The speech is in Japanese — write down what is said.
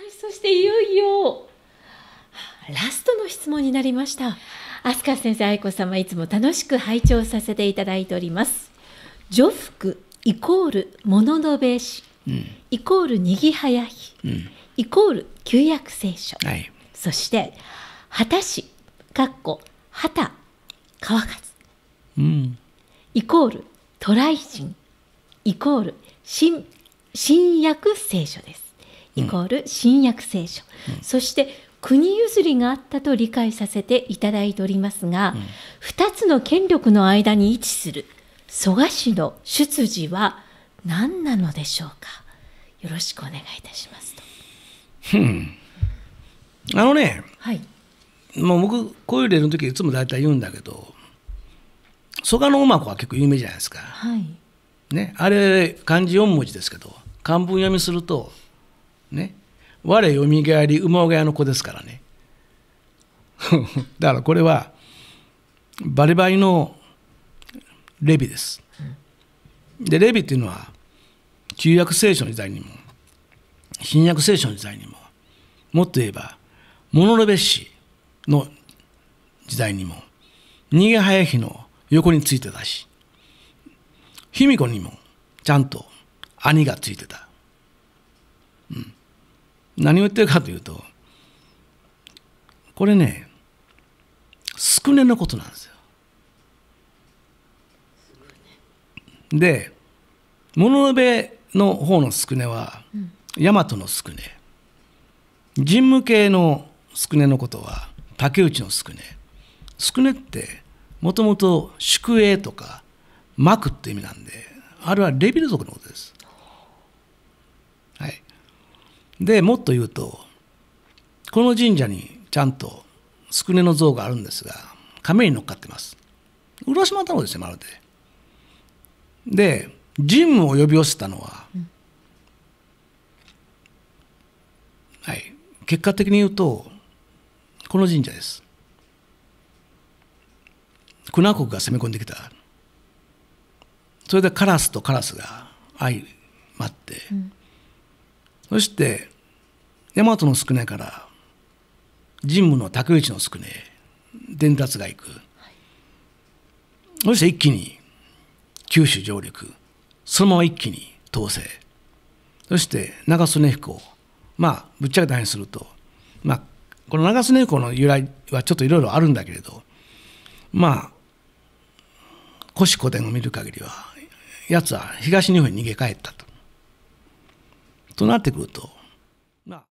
はい、そしていよいよラストの質問になりました。飛鳥先生、愛子様、いつも楽しく拝聴させていただいております。女服イコール物のべし、うん、イコールにぎはやひ、うん、イコール旧約聖書、はい、そして果たしかっこはた乾かうん、イコール渡来人イコール新新約聖書ですイコール新約聖書、うん、そして国譲りがあったと理解させていただいておりますが、うん、2つの権力の間に位置する蘇我氏の出自は何なのでしょうかよろしくお願いいたしますと。うん、あのね、はい、もう僕こういう例の時いつも大体言うんだけど蘇我の馬子は結構有名じゃないですか。はいね、あれ漢字4文字ですけど漢文読みすると「ね我よみがえり馬小屋の子ですからね だからこれはバリバリのレビですでレビっていうのは旧約聖書の時代にも新約聖書の時代にももっと言えばモノロベ氏の時代にも逃げ早日の横についてたし卑弥呼にもちゃんと兄がついてた、うん、何を言ってるかというとこれね宿根のことなんですよ。で物部の方の宿根は、うん、大和の宿根神武系の宿根のことは竹内の宿根宿根ってもともと宿営とか幕って意味なんであれはレビル族のことです。でもっと言うとこの神社にちゃんと宿根の像があるんですが亀に乗っかってます浦島太郎ですよまるでで神武を呼び寄せたのは、うん、はい結果的に言うとこの神社ですク国が攻め込んできたそれでカラスとカラスが相まって、うんそして、大和の宿根から神武の竹内の宿根伝達が行く、そして一気に九州上陸そのまま一気に統制そして長曽根飛行まあぶっちゃけた変すると、まあ、この長曽根飛行の由来はちょっといろいろあるんだけれどまあ古紙古典を見る限りはやつは東日本に逃げ帰ったととなってくると。